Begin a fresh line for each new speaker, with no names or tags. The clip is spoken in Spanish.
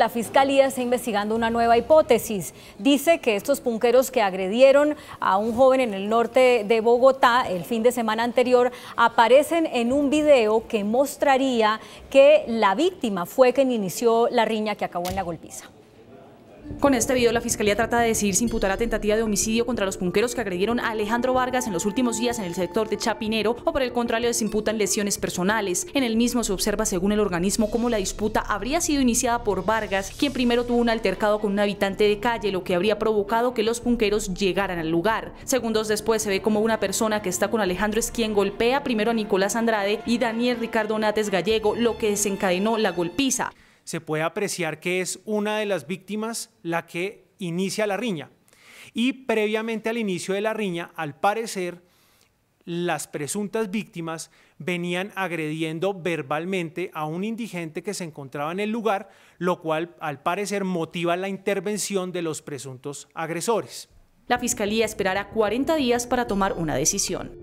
la Fiscalía está investigando una nueva hipótesis. Dice que estos punqueros que agredieron a un joven en el norte de Bogotá el fin de semana anterior aparecen en un video que mostraría que la víctima fue quien inició la riña que
acabó en la golpiza. Con este video la Fiscalía trata de decidir si imputar la tentativa de homicidio contra los punqueros que agredieron a Alejandro Vargas en los últimos días en el sector de Chapinero o por el contrario se imputan lesiones personales. En el mismo se observa según el organismo cómo la disputa habría sido iniciada por Vargas, quien primero tuvo un altercado con un habitante de calle, lo que habría provocado que los punqueros llegaran al lugar. Segundos después se ve como una persona que está con Alejandro es quien golpea primero a Nicolás Andrade
y Daniel Ricardo Nates Gallego, lo que desencadenó la golpiza se puede apreciar que es una de las víctimas la que inicia la riña. Y previamente al inicio de la riña, al parecer, las presuntas víctimas venían agrediendo verbalmente a un indigente que se encontraba en el lugar, lo cual al parecer motiva la intervención de los presuntos agresores. La Fiscalía
esperará 40 días para tomar una decisión.